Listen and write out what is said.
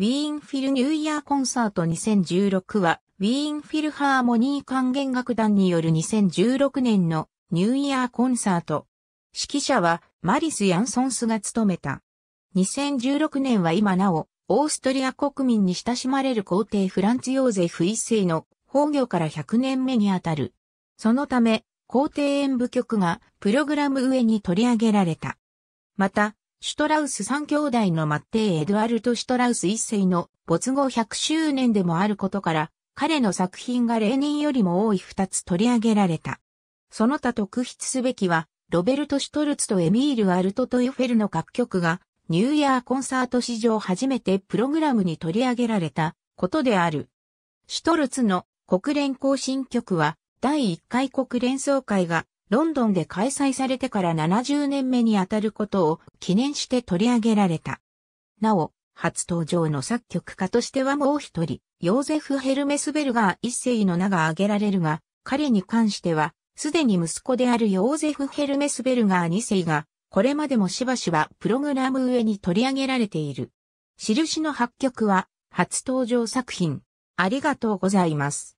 ウィーンフィルニューイヤーコンサート2016は、ウィーンフィルハーモニー管弦楽団による2016年のニューイヤーコンサート。指揮者はマリス・ヤンソンスが務めた。2016年は今なお、オーストリア国民に親しまれる皇帝フランツ・ヨーゼフ一世の崩御から100年目にあたる。そのため、皇帝演舞曲がプログラム上に取り上げられた。また、シュトラウス三兄弟のマッテイ・エドアルト・シュトラウス一世の没後100周年でもあることから、彼の作品が例年よりも多い2つ取り上げられた。その他特筆すべきは、ロベルト・シュトルツとエミール・アルト・トイフェルの楽曲が、ニューイヤーコンサート史上初めてプログラムに取り上げられたことである。シュトルツの国連行進曲は、第1回国連総会がロンドンで開催されてから70年目にあたることを記念して取り上げられた。なお、初登場の作曲家としてはもう一人、ヨーゼフ・ヘルメスベルガー一世の名が挙げられるが、彼に関しては、すでに息子であるヨーゼフ・ヘルメスベルガー二世が、これまでもしばしばプログラム上に取り上げられている。印の発曲は、初登場作品。ありがとうございます。